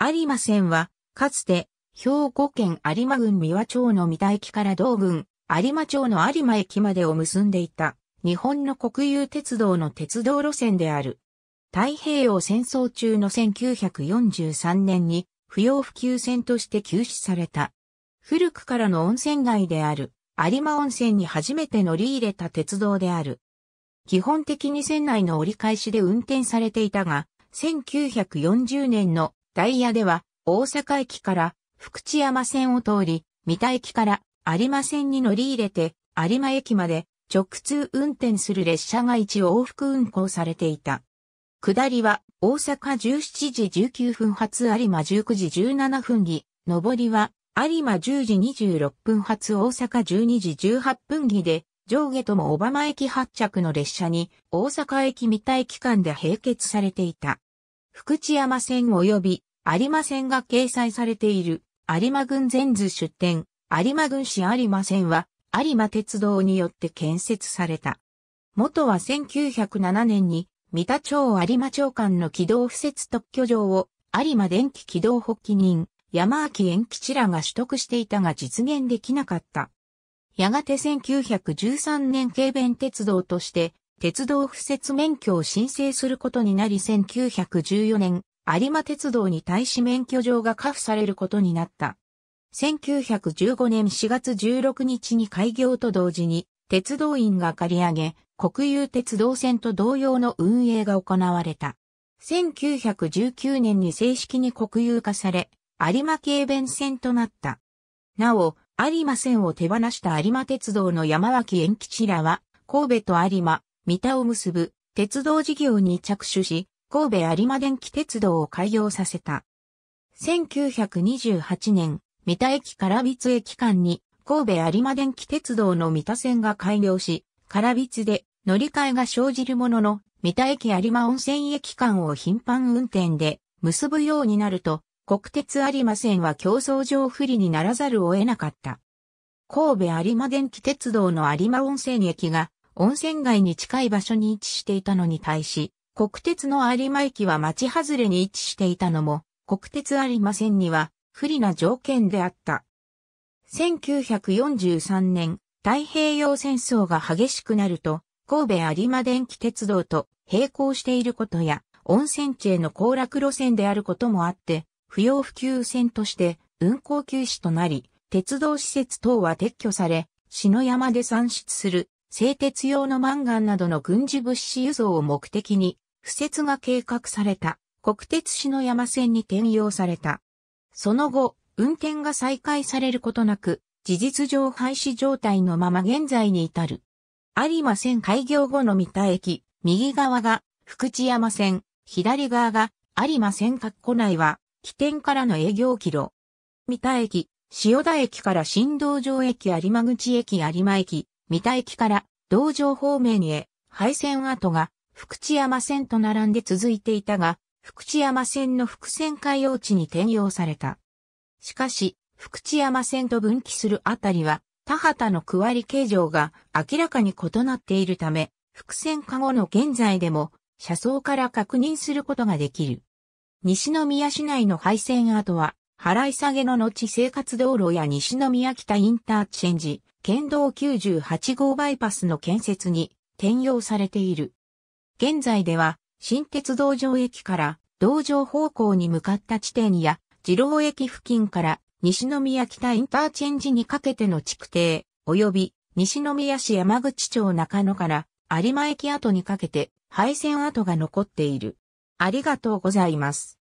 有馬線は、かつて、兵庫県有馬郡三和町の三田駅から同郡、有馬町の有馬駅までを結んでいた、日本の国有鉄道の鉄道路線である。太平洋戦争中の1943年に、不要不急線として休止された。古くからの温泉街である、有馬温泉に初めて乗り入れた鉄道である。基本的に線内の折り返しで運転されていたが、1940年のダイヤでは、大阪駅から福知山線を通り、三田駅から有馬線に乗り入れて、有馬駅まで直通運転する列車が一往復運行されていた。下りは大阪17時19分発有馬19時17分に、上りは有馬10時26分発大阪12時18分にで、上下とも小浜駅発着の列車に大阪駅三田駅間で並結されていた。福知山線及び有馬線が掲載されている、有馬郡全図出店、有馬郡市有馬線は、有馬鉄道によって建設された。元は1907年に、三田町有馬町間の軌道敷設特許場を、有馬電気軌道発起人、山明延吉らが取得していたが実現できなかった。やがて1913年軽便鉄道として、鉄道敷設免許を申請することになり1914年、有馬鉄道に対し免許状がカ付されることになった。1915年4月16日に開業と同時に、鉄道員が借り上げ、国有鉄道線と同様の運営が行われた。1919年に正式に国有化され、有馬軽便線となった。なお、有馬線を手放した有馬鉄道の山脇延吉らは、神戸と有馬、三田を結ぶ鉄道事業に着手し、神戸有馬電気鉄道を開業させた。1928年、三田駅から三津駅間に神戸有馬電気鉄道の三田線が開業し、から三津で乗り換えが生じるものの、三田駅有馬温泉駅間を頻繁運転で結ぶようになると、国鉄有馬線は競争上不利にならざるを得なかった。神戸有馬電気鉄道の有馬温泉駅が温泉街に近い場所に位置していたのに対し、国鉄の有馬駅は町外れに位置していたのも、国鉄有馬線には不利な条件であった。1943年、太平洋戦争が激しくなると、神戸有馬電気鉄道と並行していることや、温泉地への行楽路線であることもあって、不要不急線として運行休止となり、鉄道施設等は撤去され、篠山で算出する製鉄用のマンガンなどの軍事物資輸送を目的に敷設が計画された国鉄篠山線に転用された。その後、運転が再開されることなく、事実上廃止状態のまま現在に至る。有馬線開業後の三田駅、右側が福知山線、左側が有馬線括弧内は、起点からの営業キロ。三田駅、塩田駅から新道場駅有馬口駅有馬駅、三田駅から道場方面へ、廃線跡が福知山線と並んで続いていたが、福知山線の伏線海洋地に転用された。しかし、福知山線と分岐するあたりは、田畑の区割り形状が明らかに異なっているため、伏線化後の現在でも、車窓から確認することができる。西宮市内の廃線跡は、払い下げの後生活道路や西宮北インターチェンジ、県道98号バイパスの建設に転用されている。現在では、新鉄道場駅から道場方向に向かった地点や、二郎駅付近から西宮北インターチェンジにかけての築堤、及び西宮市山口町中野から有馬駅跡にかけて廃線跡が残っている。ありがとうございます。